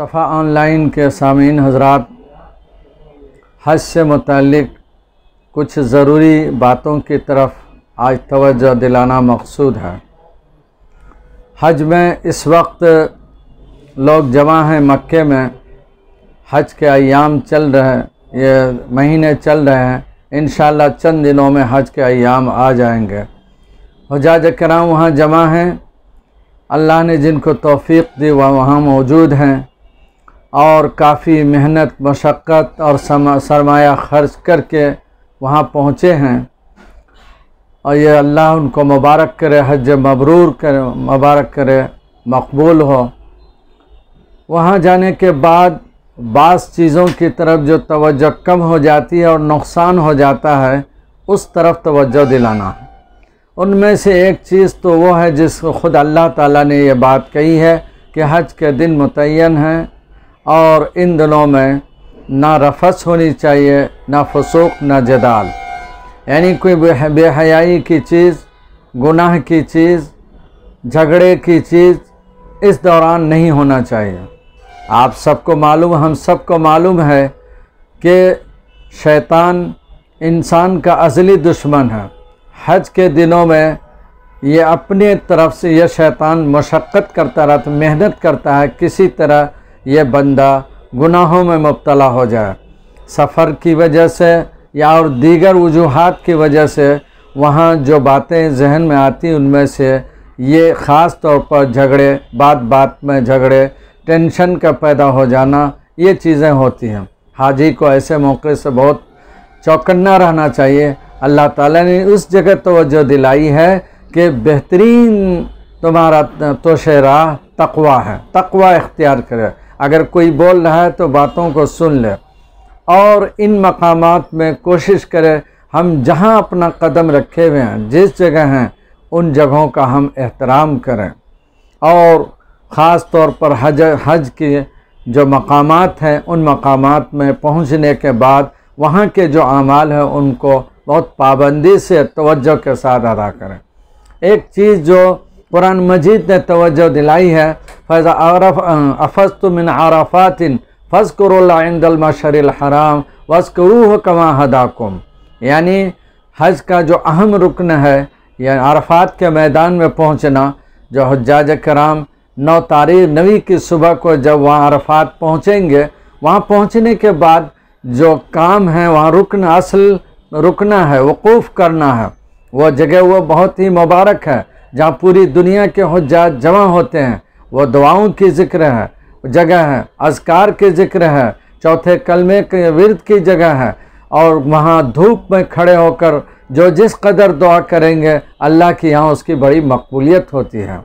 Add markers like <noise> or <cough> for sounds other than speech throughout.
सफ़ा ऑनलाइन के सामीन हजरात हज से मतलब कुछ ज़रूरी बातों की तरफ आज तवज्जो दिलाना मकसूद है हज में इस वक्त लोग जमा हैं मक्के में हज के अयाम चल रहे हैं ये महीने चल रहे हैं इन चंद दिनों में हज के अयाम आ जाएंगे हजाज कराम वहाँ जमा हैं अल्लाह ने जिनको तोफ़ी दी वह वहाँ मौजूद हैं और काफ़ी मेहनत मशक्क़त और सरमाया खर्च करके वहाँ पहुँचे हैं और ये अल्लाह उनको मुबारक करे हज मबरूर करे मुबारक करे मकबूल हो वहाँ जाने के बाद बास चीज़ों की तरफ जो तवज्जो कम हो जाती है और नुकसान हो जाता है उस तरफ तवज्जो दिलाना उनमें से एक चीज़ तो वो है जिसको ख़ुद अल्लाह ताला ने ये बात कही है कि हज के दिन मुतन हैं और इन दिनों में ना रफस होनी चाहिए ना फसूक ना जदाल यानी कोई बेहयाई की चीज़ गुनाह की चीज़ झगड़े की चीज़ इस दौरान नहीं होना चाहिए आप सबको मालूम हम सबको मालूम है कि शैतान इंसान का असली दुश्मन है हज के दिनों में ये अपने तरफ से यह शैतान मशक्क़त करता रहता मेहनत करता है किसी तरह ये बंदा गुनाहों में मुबतला हो जाए सफ़र की वजह से या और दीगर वजूहत की वजह से वहाँ जो बातें जहन में आती उनमें से ये ख़ास तौर पर झगड़े बात बात में झगड़े टेंशन का पैदा हो जाना ये चीज़ें होती हैं हाजी को ऐसे मौके से बहुत चौकन्ना रहना चाहिए अल्लाह ताला ने उस जगह तोज्जो दिलाई है कि बेहतरीन तुम्हारा तोश राह तकवा है तकवा इख्तियार करें अगर कोई बोल रहा है तो बातों को सुन ले और इन मकाम में कोशिश करें हम जहाँ अपना कदम रखे हुए हैं जिस जगह हैं उन जगहों का हम एहतराम करें और ख़ास तौर पर हज हज के जो मकाम हैं उन मकाम में पहुँचने के बाद वहाँ के जो अमाल हैं उनको बहुत पाबंदी से तवज्जो के साथ अदा करें एक चीज़ जो कुरान मजीद ने तोज्जो दिलाई है फैज़ा आरफ अफस्त मिन आराफातिन फ़स्करदल हराम वस्करूह कमा हदाकुम यानी हज का जो अहम रुकन है या आरफात के मैदान में पहुँचना जो हजाज कराम नौ तारीख नवी की सुबह को जब वहाँ अरफात पहुँचेंगे वहाँ पहुँचने के बाद जो काम है वहाँ रुकना असल रुकना है वकूफ़ करना है वह जगह वह बहुत ही मुबारक है जहाँ पूरी दुनिया के हजात जमा होते हैं वो दुआओं की जिक्र है जगह है अजकार की जिक्र है चौथे कलमे के विरद की जगह है और वहाँ धूप में खड़े होकर जो जिस कदर दुआ करेंगे अल्लाह की यहाँ उसकी बड़ी मकबूलियत होती है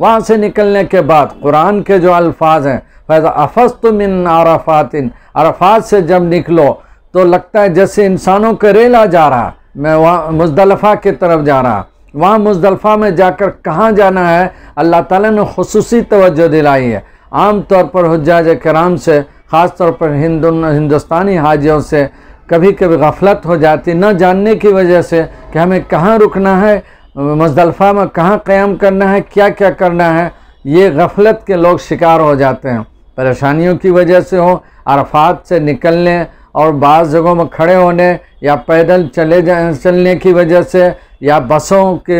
वहाँ से निकलने के बाद कुरान के जो अल्फाज हैं फैज़ा अफस्त मिन आरफातिन अरफात से जब निकलो तो लगता है जैसे इंसानों का रेला जा रहा मैं वहाँ मुजदलफ़ा की तरफ जा रहा वहाँ मुजदलफ़ा में जाकर कहाँ जाना है अल्लाह ताला ने खसूसी तवज्जो दिलाई है आम तौर पर हजाज कराम से ख़ास तौर पर हिंदु हिंदुस्तानी हाजियों से कभी कभी गफलत हो जाती न जानने की वजह से कि हमें कहाँ रुकना है मुजदलफ़ा में कहाँ क़्याम करना है क्या क्या करना है ये गफलत के लोग शिकार हो जाते हैं परेशानियों की वजह से हो अरफात से निकलने और बाज़ जगहों में खड़े होने या पैदल चले जा चलने की वजह से या बसों के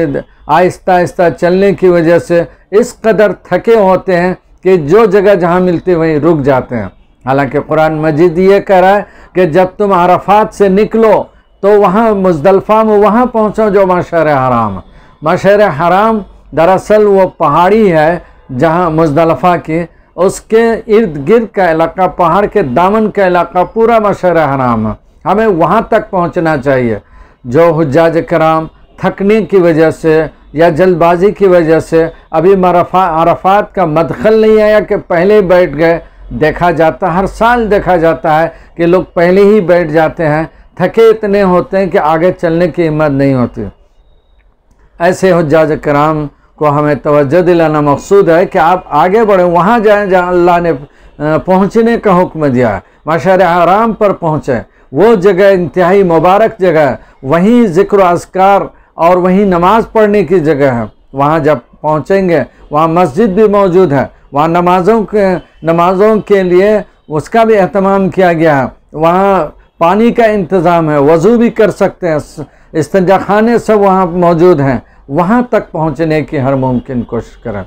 आहिस्ता आहिस्ता चलने की वजह से इस कदर थके होते हैं कि जो जगह जहाँ मिलती वहीं रुक जाते हैं हालांकि कुरान मजीद ये कह रहा है कि जब तुम अरफात से निकलो तो वहाँ मुजदलफ़ा में वहाँ पहुँचो जो मशर हराम मशर हराम दरअसल वो पहाड़ी है जहाँ मुजदलफ़ा की उसके इर्द गिर्द का इलाका पहाड़ के दामन का इलाका पूरा मशर हराम है हमें वहाँ तक पहुँचना चाहिए जो हजाज कराम थकने की वजह से या जल्दबाजी की वजह से अभी मरफा अरफात का मदखल नहीं आया कि पहले ही बैठ गए देखा जाता हर साल देखा जाता है कि लोग पहले ही बैठ जाते हैं थके इतने होते हैं कि आगे चलने की हिम्मत नहीं होती ऐसे जाज कराम को हमें तोज्जो दिलाना मकसूद है कि आप आगे बढ़ें वहाँ जाएँ जहाँ अल्लाह ने पहुँचने का हुक्म दिया है माशा आराम पर पहुँचें वो जगह इंतहाई मुबारक जगह वहीं ज़िक्र असकार और वहीं नमाज पढ़ने की जगह है वहाँ जब पहुँचेंगे वहाँ मस्जिद भी मौजूद है वहाँ नमाजों के नमाजों के लिए उसका भी अहतमाम किया गया है वहाँ पानी का इंतज़ाम है वज़ू भी कर सकते हैं इस्तंजा खाने सब वहाँ मौजूद हैं वहाँ तक पहुँचने की हर मुमकिन कोशिश करें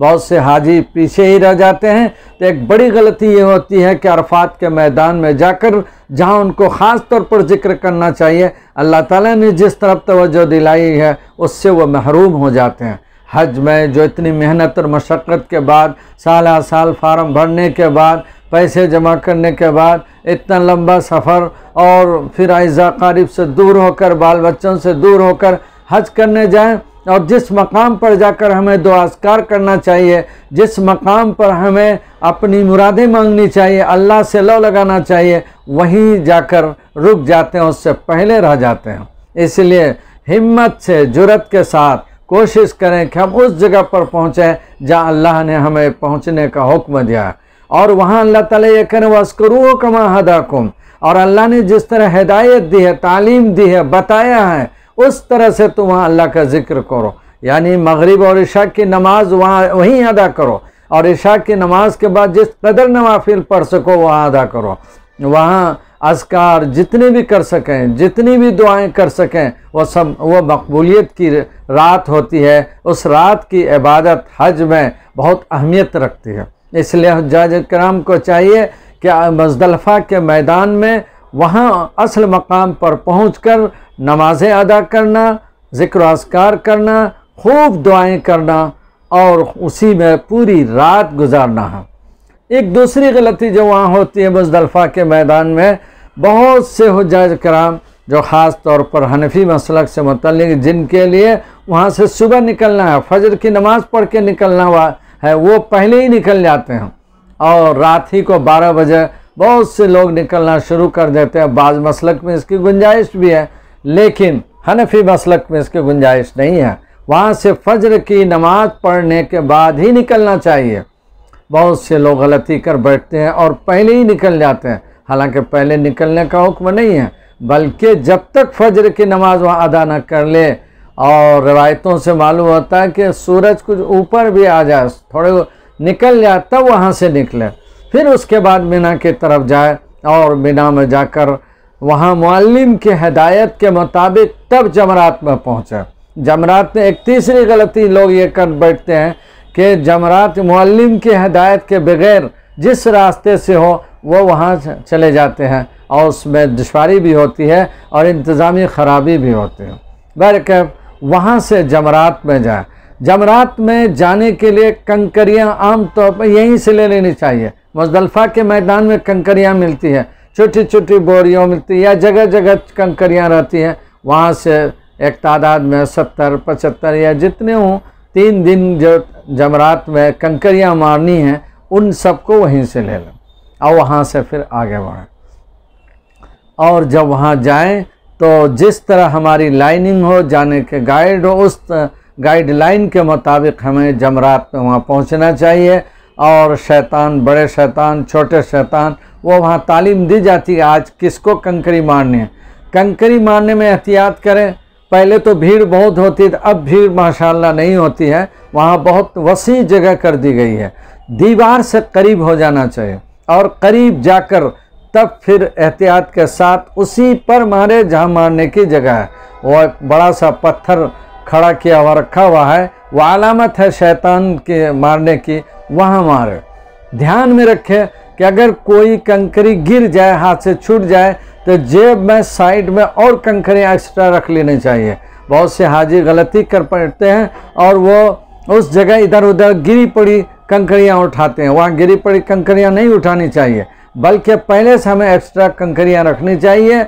बहुत से हाजी पीछे ही रह जाते हैं तो एक बड़ी गलती ये होती है कि अरफात के मैदान में जाकर जहाँ उनको ख़ास तौर पर जिक्र करना चाहिए अल्लाह ताला ने जिस तरफ तोज्जो दिलाई है उससे वह महरूम हो जाते हैं हज में जो इतनी मेहनत और मशक्क़त के बाद साल साल फार्म भरने के बाद पैसे जमा करने के बाद इतना लंबा सफ़र और फिर आयजा क़ारीब से दूर होकर बाल बच्चों से दूर होकर हज करने जाएं और जिस मकाम पर जाकर हमें दो आस्कार करना चाहिए जिस मकाम पर हमें अपनी मुरादें मांगनी चाहिए अल्लाह से लौ लगाना चाहिए वहीं जाकर रुक जाते हैं उससे पहले रह जाते हैं इसलिए हिम्मत से जुरत के साथ कोशिश करें कि हम उस जगह पर पहुँचें जहाँ अल्लाह ने हमें पहुँचने का हुक्म दिया है और वहाँ अल्लाह ताला ये करें वस्करू कमा हदाकुम और अल्लाह ने जिस तरह हिदायत दी है तालीम दी है बताया है उस तरह से तुम वहाँ अल्लाह का जिक्र करो यानी मगरिब और इशा की नमाज वहाँ वहीं अदा करो और ईशा की नमाज के बाद जिस कदर नवाफिल पढ़ सको वहाँ अदा करो वहाँ असकार जितने भी कर सकें जितनी भी दुआएं कर सकें वो सब वो मकबूलीत की रात होती है उस रात की इबादत हज में बहुत अहमियत रखती है इसलिए हजाज कराम को चाहिए कि मजदलफ़ा के मैदान में वहाँ असल मकाम पर पहुँच कर नमाज़ें अदा करना ज़िक्र असकार करना खूब दुआएँ करना और उसी में पूरी रात गुजारना है एक दूसरी गलती जो वहाँ होती है बजदलफा के मैदान में बहुत से हजाज कराम जो ख़ास तौर पर हनफी मसलक से मतलब जिनके लिए वहाँ से सुबह निकलना है फजर की नमाज़ पढ़ के निकलना हुआ है वो पहले ही निकल जाते हैं और रात ही को 12 बजे बहुत से लोग निकलना शुरू कर देते हैं बाज़ मसलक में इसकी गुंजाइश भी है लेकिन हनफी मसलक में इसकी गुंजाइश नहीं है वहाँ से फजर की नमाज पढ़ने के बाद ही निकलना चाहिए बहुत से लोग गलती कर बैठते हैं और पहले ही निकल जाते हैं हालांकि पहले निकलने का हुक्म नहीं है बल्कि जब तक फजर की नमाज वहाँ अदा न कर ले और रवायतों से मालूम होता है कि सूरज कुछ ऊपर भी आ जाए थोड़े निकल जाए तब वहाँ से निकले फिर उसके बाद मीना की तरफ जाए और मीना में जाकर वहाँ मालम की हदायत के मुताबिक तब जमरात में पहुँचे जमरात में एक तीसरी गलती लोग ये कर बैठते हैं कि जमरात मुअल्लिम की हदायत के बगैर जिस रास्ते से हो वो वहाँ चले जाते हैं और उसमें दुशारी भी होती है और इंतज़ामी ख़राबी भी होती है बहरक वहाँ से जमरात में जाए जमरात में जाने के लिए कंकरियाँ आम तौर पर यहीं से ले लेनी चाहिए मुजलफ़ा के मैदान में कंकरियाँ मिलती हैं छोटी छोटी बोरियों मिलती हैं या जगह जगह कंकरियाँ रहती हैं वहाँ से एक तादाद में सत्तर पचहत्तर या जितने हों तीन दिन जो जमरात में कंकरियाँ मारनी हैं उन सबको वहीं से ले लें और वहाँ से फिर आगे बढ़ें और जब वहाँ जाएं तो जिस तरह हमारी लाइनिंग हो जाने के गाइड हो उस गाइडलाइन के मुताबिक हमें जमरात में वहाँ पहुँचना चाहिए और शैतान बड़े शैतान छोटे शैतान वो वहाँ तालीम दी जाती है आज किसको कंकरी मारनी है कंकरी मारने में एहतियात करें पहले तो भीड़ बहुत होती थी अब भीड़ माशाल्लाह नहीं होती है वहाँ बहुत वसी जगह कर दी गई है दीवार से करीब हो जाना चाहिए और करीब जाकर तब फिर एहतियात के साथ उसी पर मारे जहाँ मारने की जगह है वह एक बड़ा सा पत्थर खड़ा किया हुआ रखा हुआ है वह अलामत है शैतान के मारने की वहाँ मारे ध्यान में रखें कि अगर कोई कंकरी गिर जाए हाथ से छूट जाए तो जेब में साइड में और कंकरें एक्स्ट्रा रख लेनी चाहिए बहुत से हाजिर गलती कर पड़ते हैं और वो उस जगह इधर उधर गिरी पड़ी कंकरियाँ उठाते हैं वहाँ गिरी पड़ी कंकरियाँ नहीं उठानी चाहिए बल्कि पहले से हमें एक्स्ट्रा कंकरियाँ रखनी चाहिए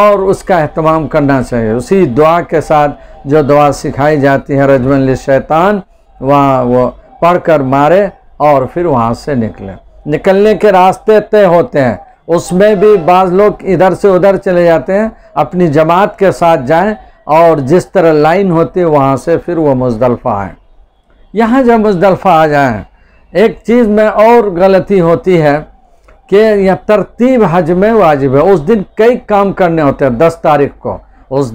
और उसका अहतमाम करना चाहिए उसी दुआ के साथ जो दुआ सिखाई जाती है रजमल शैतान वहाँ वो पढ़ कर मारे और फिर वहाँ से निकले निकलने के रास्ते तय होते हैं उसमें भी बाज़ लोग इधर से उधर चले जाते हैं अपनी जमात के साथ जाएं और जिस तरह लाइन होती है वहाँ से फिर वो मुजदलफ़ा आएँ यहाँ जब मुजदलफ़ा आ जाएँ एक चीज़ में और गलती होती है कि यह तरतीब हज में वाजिब है उस दिन कई काम करने होते हैं दस तारीख को उस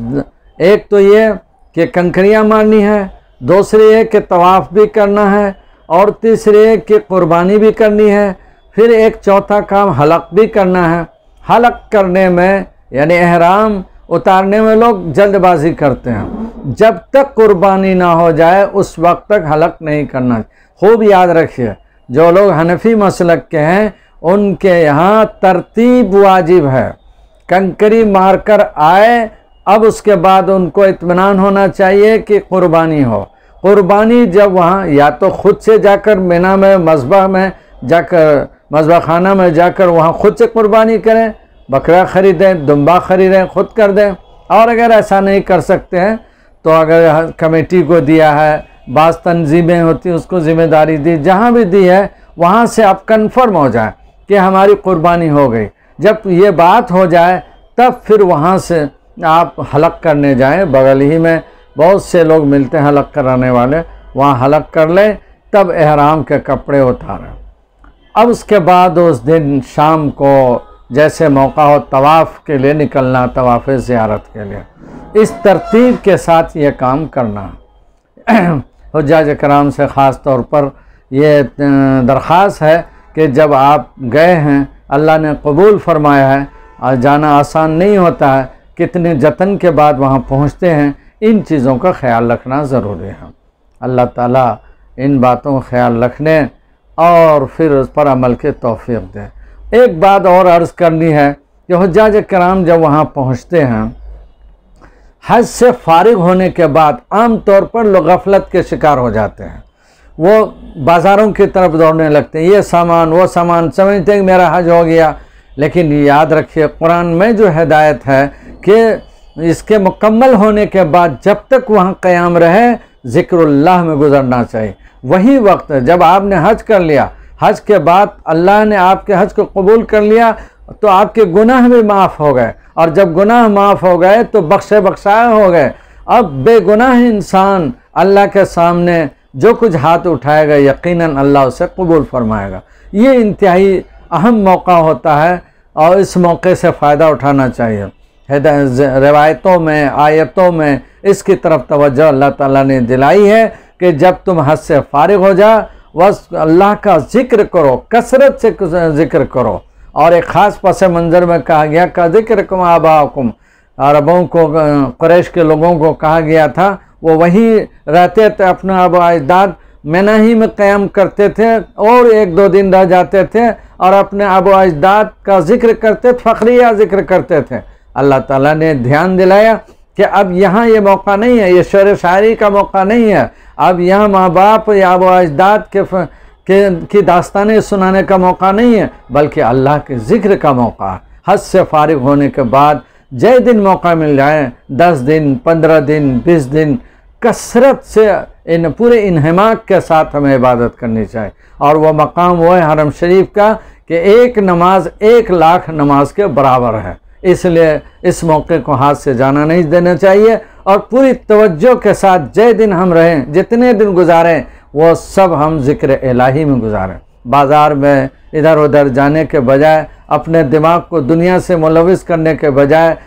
एक तो ये कि कंकरियाँ मारनी है दूसरी है कि तवाफ़ भी करना है और तीसरी है कि कुर्बानी भी करनी है फिर एक चौथा काम हलक भी करना है हलक करने में यानी अहराम उतारने में लोग जल्दबाजी करते हैं जब तक कुर्बानी ना हो जाए उस वक्त तक हलक नहीं करना खूब याद रखिए जो लोग हनफी मसलक के हैं उनके यहाँ तरतीब वाजिब है कंकरी मार कर आए अब उसके बाद उनको इतमान होना चाहिए कि कुर्बानी हो कुर्बानी जब वहाँ या तो खुद से जाकर मीना में मस्बा में जाकर मजबा खाना में जाकर वहाँ ख़ुद से कुर्बानी करें बकरा ख़रीदें दुम्बा ख़रीदें खुद कर दें और अगर ऐसा नहीं कर सकते हैं तो अगर कमेटी को दिया है बाज़ तनजीमें होती हैं उसको ज़िम्मेदारी दी जहाँ भी दी है वहाँ से आप कन्फर्म हो जाए कि हमारी कुर्बानी हो गई जब ये बात हो जाए तब फिर वहाँ से आप हलक करने जाएं बगल ही में बहुत से लोग मिलते हैं हलक कराने वाले वहाँ हलक कर लें तब एहराम के कपड़े उतारें अब उसके बाद उस दिन शाम को जैसे मौका हो तवाफ़ के लिए निकलना तवाफ़ ज़्यारत के लिए इस तरतीब के साथ ये काम करना <clears throat> हजाज कराम से ख़ास तौर पर यह दरख्वास है कि जब आप गए हैं अल्लाह ने कबूल फरमाया है और जाना आसान नहीं होता है कितने जतन के बाद वहाँ पहुँचते हैं इन चीज़ों का ख्याल रखना ज़रूरी है अल्लाह ताला इन बातों का ख्याल रखने और फिर उस पर अमल के तोफ़ी दें एक बात और अर्ज़ करनी है कि हजाज कराम जब वहाँ पहुँचते हैं हज से फारिग होने के बाद आम तौर पर लोग गफलत के शिकार हो जाते हैं वो बाज़ारों की तरफ दौड़ने लगते हैं ये सामान वो सामान समझते हैं मेरा हज हो गया लेकिन याद रखिए कुरान में जो हदायत है कि इसके मुकम्मल होने के बाद जब तक वहाँ क़याम रहे ज़िक्रल्लाह में गुजरना चाहिए वही वक्त जब आपने हज कर लिया हज के बाद अल्लाह ने आपके हज को कबूल कर लिया तो आपके गुनाह भी माफ़ हो गए और जब गुनाह माफ़ हो गए तो बख्शे बख्शाए हो गए अब बेगुनाह इंसान अल्लाह के सामने जो कुछ हाथ उठाएगा यकीनन अल्लाह उसे कबूल फरमाएगा ये इंतहाई अहम मौका होता है और इस मौके से फ़ायदा उठाना चाहिए रिवायतों में आयतों में इसकी तरफ तवज्जो अल्लाह ताला ने दिलाई है कि जब तुम हज से फारिग हो जाओ बस अल्लाह का जिक्र करो कसरत से जिक्र करो और एक ख़ास पस मंज़र में कहा गया का जिक्र कम आबाकुम अरबों को क्रैश के लोगों को कहा गया था वो वहीं रहते थे अपना अब अजदाद मना ही में क़्याम करते थे और एक दो दिन रह जाते थे और अपने अब अजदाद का जिक्र करते फ़खरिया जिक्र करते थे अल्लाह ताला ने ध्यान दिलाया कि अब यहाँ ये मौका नहीं है ये शर शायरी का मौका नहीं है अब यह माँ बाप या वो अजदाद के के की दास्तानें सुनाने का मौका नहीं है बल्कि अल्लाह के ज़िक्र का मौका हज से फारिग होने के बाद जय दिन मौका मिल जाए दस दिन पंद्रह दिन बीस दिन कसरत से इन पूरे इनहमाक के साथ हमें इबादत करनी चाहिए और वह मकाम वो है हरम शरीफ का कि एक नमाज एक लाख नमाज के बराबर है इसलिए इस मौके को हाथ से जाना नहीं देना चाहिए और पूरी तवज्जो के साथ जय दिन हम रहें जितने दिन गुजारें वो सब हम ज़िक्र इलाही में गुजारें बाज़ार में इधर उधर जाने के बजाय अपने दिमाग को दुनिया से मुलविस करने के बजाय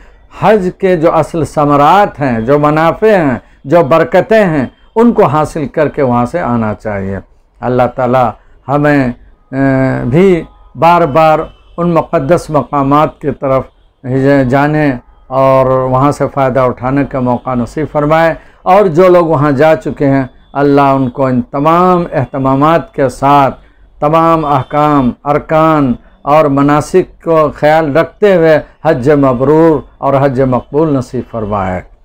हज के जो असल समरात हैं जो मुनाफे हैं जो बरकतें हैं उनको हासिल करके वहाँ से आना चाहिए अल्लाह ताला हमें भी बार बार उन मुक़दस मकाम की तरफ जाने और वहाँ से फ़ायदा उठाने का मौका नसीब फरमाए और जो लोग वहाँ जा चुके हैं अल्लाह उनको इन तमाम अहतमाम के साथ तमाम अहकाम अरकान और मनासिक को ख्याल रखते हुए हज मबरूर और हज मकबूल नसीब फरमाए